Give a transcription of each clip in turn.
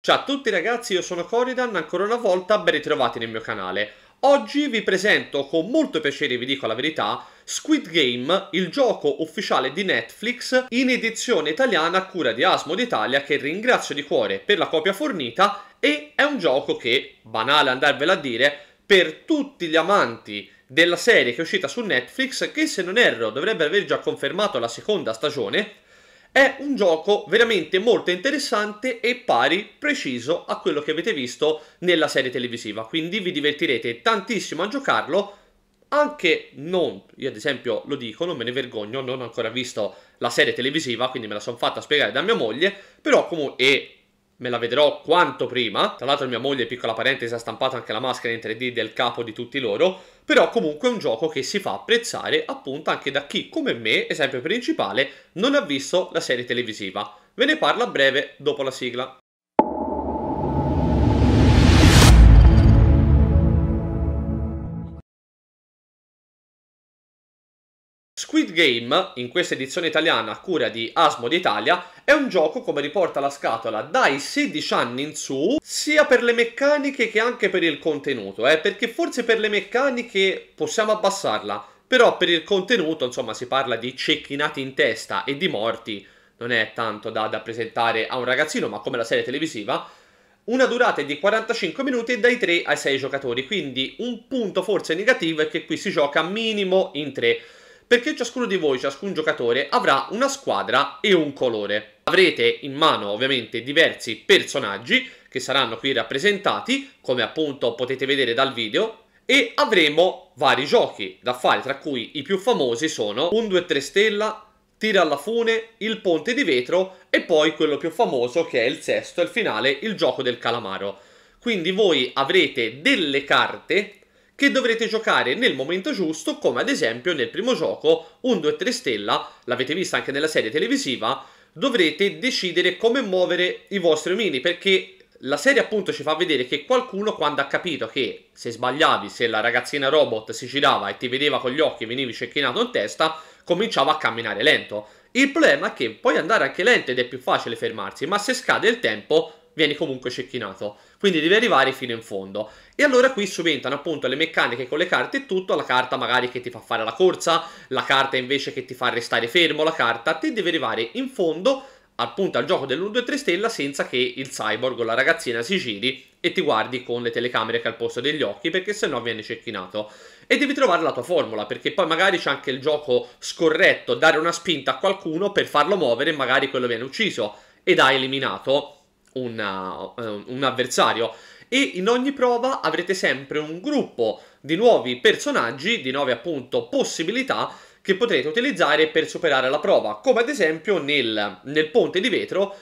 Ciao a tutti ragazzi, io sono Coridan, ancora una volta ben ritrovati nel mio canale. Oggi vi presento con molto piacere, vi dico la verità, Squid Game, il gioco ufficiale di Netflix in edizione italiana a cura di Asmo d'Italia che ringrazio di cuore per la copia fornita e è un gioco che, banale andarvela a dire, per tutti gli amanti della serie che è uscita su Netflix, che se non erro dovrebbe aver già confermato la seconda stagione, è un gioco veramente molto interessante e pari preciso a quello che avete visto nella serie televisiva, quindi vi divertirete tantissimo a giocarlo, anche non, io ad esempio lo dico, non me ne vergogno, non ho ancora visto la serie televisiva, quindi me la sono fatta spiegare da mia moglie, però comunque me la vedrò quanto prima. Tra l'altro mia moglie, piccola parentesi, ha stampato anche la maschera in 3D del capo di tutti loro, però comunque è un gioco che si fa apprezzare appunto anche da chi come me, esempio principale, non ha visto la serie televisiva. Ve ne parlo a breve dopo la sigla. Squid Game, in questa edizione italiana a cura di Asmo d'Italia, è un gioco, come riporta la scatola, dai 16 anni in su, sia per le meccaniche che anche per il contenuto, eh? perché forse per le meccaniche possiamo abbassarla, però per il contenuto, insomma, si parla di cecchinati in testa e di morti, non è tanto da, da presentare a un ragazzino, ma come la serie televisiva, una durata di 45 minuti dai 3 ai 6 giocatori, quindi un punto forse negativo è che qui si gioca minimo in 3 perché ciascuno di voi, ciascun giocatore, avrà una squadra e un colore. Avrete in mano ovviamente diversi personaggi che saranno qui rappresentati, come appunto potete vedere dal video, e avremo vari giochi da fare, tra cui i più famosi sono 1, 2, 3 stella, Tira alla fune, il ponte di vetro e poi quello più famoso che è il sesto, e il finale, il gioco del calamaro. Quindi voi avrete delle carte che dovrete giocare nel momento giusto, come ad esempio nel primo gioco 1, 2, 3 stella, l'avete vista anche nella serie televisiva, dovrete decidere come muovere i vostri omini, perché la serie appunto ci fa vedere che qualcuno quando ha capito che se sbagliavi, se la ragazzina robot si girava e ti vedeva con gli occhi e venivi cecchinato in testa, cominciava a camminare lento. Il problema è che puoi andare anche lento ed è più facile fermarsi, ma se scade il tempo vieni comunque cecchinato. Quindi devi arrivare fino in fondo. E allora qui subentrano appunto le meccaniche con le carte e tutto, la carta magari che ti fa fare la corsa, la carta invece che ti fa restare fermo, la carta, ti devi arrivare in fondo appunto al gioco dell'1, 2, 3 stella senza che il cyborg o la ragazzina si giri e ti guardi con le telecamere che al posto degli occhi perché sennò viene cecchinato e devi trovare la tua formula perché poi magari c'è anche il gioco scorretto dare una spinta a qualcuno per farlo muovere e magari quello viene ucciso ed ha eliminato una, eh, un avversario e in ogni prova avrete sempre un gruppo di nuovi personaggi, di nuove appunto possibilità che potrete utilizzare per superare la prova, come ad esempio nel, nel ponte di vetro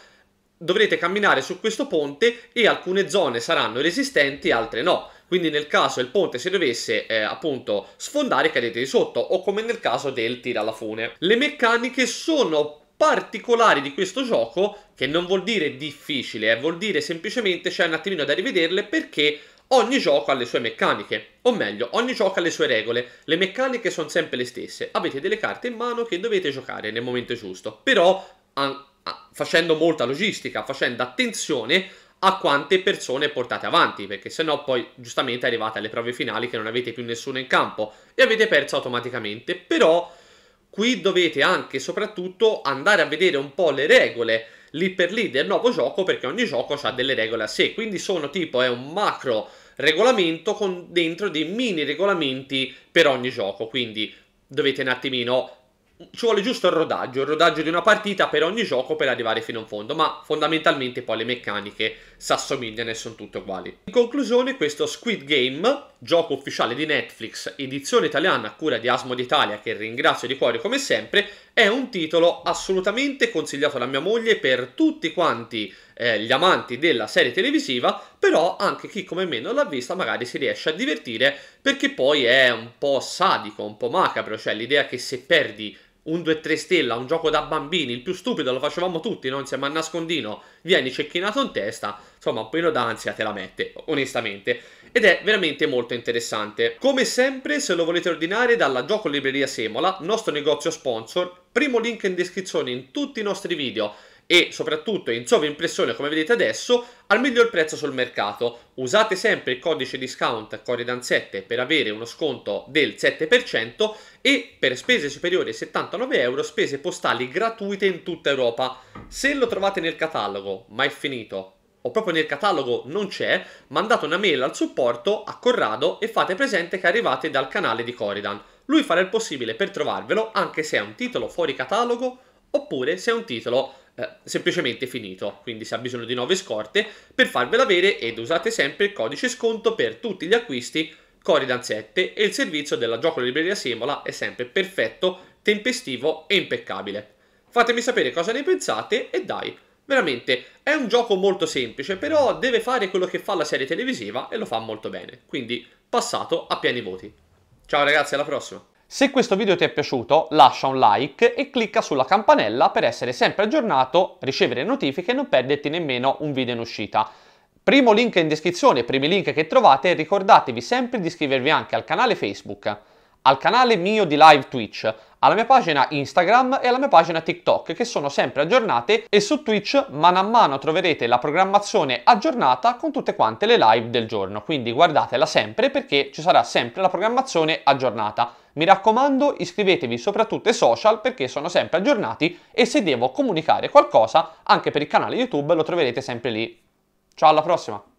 dovrete camminare su questo ponte e alcune zone saranno resistenti, altre no. Quindi nel caso il ponte si dovesse eh, appunto sfondare cadete di sotto o come nel caso del tira alla fune. Le meccaniche sono particolari di questo gioco, che non vuol dire difficile, eh, vuol dire semplicemente c'è un attimino da rivederle perché ogni gioco ha le sue meccaniche, o meglio, ogni gioco ha le sue regole, le meccaniche sono sempre le stesse, avete delle carte in mano che dovete giocare nel momento giusto, però facendo molta logistica, facendo attenzione a quante persone portate avanti, perché sennò poi giustamente arrivate alle prove finali che non avete più nessuno in campo e avete perso automaticamente, però Qui dovete anche e soprattutto andare a vedere un po' le regole lì per lì del nuovo gioco perché ogni gioco ha delle regole a sé, quindi sono tipo è un macro regolamento con dentro dei mini regolamenti per ogni gioco, quindi dovete un attimino ci vuole giusto il rodaggio, il rodaggio di una partita per ogni gioco per arrivare fino in fondo, ma fondamentalmente poi le meccaniche si assomigliano e sono tutte uguali. In conclusione, questo Squid Game, gioco ufficiale di Netflix, edizione italiana a cura di Asmo d'Italia, che ringrazio di cuore come sempre, è un titolo assolutamente consigliato da mia moglie per tutti quanti eh, gli amanti della serie televisiva, però anche chi come me non l'ha vista magari si riesce a divertire perché poi è un po' sadico, un po' macabro, cioè l'idea che se perdi un 2-3 stella, un gioco da bambini, il più stupido lo facevamo tutti, no? insieme a nascondino, vieni cecchinato in testa, insomma un pelo d'ansia te la mette, onestamente. Ed è veramente molto interessante. Come sempre, se lo volete ordinare dalla Gioco Libreria Semola, nostro negozio sponsor, primo link in descrizione in tutti i nostri video, e soprattutto in sovraimpressione come vedete adesso al miglior prezzo sul mercato. Usate sempre il codice discount corridan 7 per avere uno sconto del 7% e per spese superiori ai 79 euro spese postali gratuite in tutta Europa. Se lo trovate nel catalogo ma è finito o proprio nel catalogo non c'è, mandate una mail al supporto a Corrado e fate presente che arrivate dal canale di Corridan. Lui farà il possibile per trovarvelo anche se è un titolo fuori catalogo oppure se è un titolo eh, semplicemente finito, quindi se ha bisogno di 9 scorte, per farvela avere ed usate sempre il codice sconto per tutti gli acquisti Coridan 7 e il servizio della Gioco Libreria Semola è sempre perfetto, tempestivo e impeccabile. Fatemi sapere cosa ne pensate e dai, veramente è un gioco molto semplice, però deve fare quello che fa la serie televisiva e lo fa molto bene, quindi passato a pieni voti. Ciao ragazzi, alla prossima! Se questo video ti è piaciuto lascia un like e clicca sulla campanella per essere sempre aggiornato, ricevere notifiche e non perderti nemmeno un video in uscita. Primo link in descrizione, primi link che trovate, ricordatevi sempre di iscrivervi anche al canale Facebook, al canale mio di live Twitch, alla mia pagina Instagram e alla mia pagina TikTok che sono sempre aggiornate e su Twitch mano a mano troverete la programmazione aggiornata con tutte quante le live del giorno, quindi guardatela sempre perché ci sarà sempre la programmazione aggiornata. Mi raccomando iscrivetevi soprattutto ai social perché sono sempre aggiornati e se devo comunicare qualcosa anche per il canale YouTube lo troverete sempre lì. Ciao alla prossima!